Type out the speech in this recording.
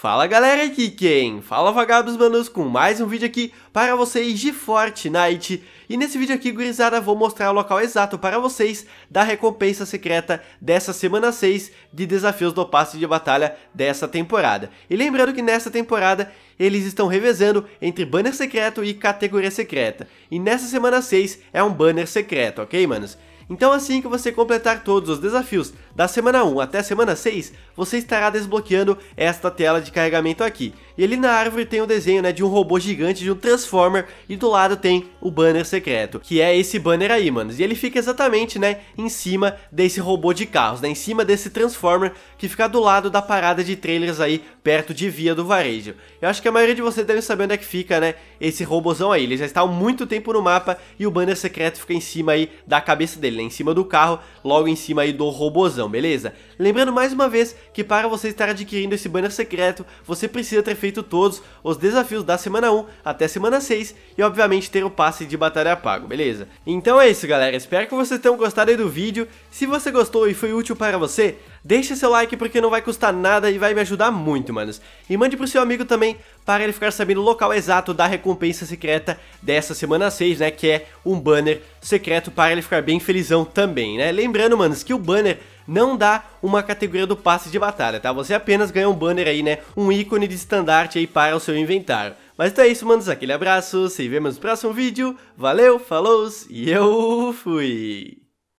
Fala galera aqui quem? Fala vagabos manos com mais um vídeo aqui para vocês de Fortnite E nesse vídeo aqui gurizada vou mostrar o local exato para vocês da recompensa secreta dessa semana 6 de desafios do passe de batalha dessa temporada E lembrando que nessa temporada eles estão revezando entre banner secreto e categoria secreta E nessa semana 6 é um banner secreto, ok manos? Então assim que você completar todos os desafios da semana 1 até a semana 6, você estará desbloqueando esta tela de carregamento aqui. E ali na árvore tem o um desenho né, de um robô gigante, de um Transformer, e do lado tem o banner secreto, que é esse banner aí, mano. E ele fica exatamente né, em cima desse robô de carros, né, em cima desse Transformer, que fica do lado da parada de trailers aí, perto de via do varejo. Eu acho que a maioria de vocês deve saber onde é que fica, né, esse robozão aí. Ele já está há muito tempo no mapa e o banner secreto fica em cima aí da cabeça dele, né? em cima do carro, logo em cima aí do robozão, beleza? Lembrando mais uma vez que para você estar adquirindo esse banner secreto, você precisa ter feito todos os desafios da semana 1 até semana 6 e obviamente ter o passe de batalha pago, beleza? Então é isso galera, espero que vocês tenham gostado aí do vídeo, se você gostou e foi útil para você, Deixe seu like porque não vai custar nada e vai me ajudar muito, manos. E mande pro seu amigo também para ele ficar sabendo o local exato da recompensa secreta dessa semana 6, né? Que é um banner secreto para ele ficar bem felizão também, né? Lembrando, manos, que o banner não dá uma categoria do passe de batalha, tá? Você apenas ganha um banner aí, né? Um ícone de estandarte aí para o seu inventário. Mas então é isso, manos. Aquele abraço, se vemos no próximo vídeo. Valeu, falou e eu fui!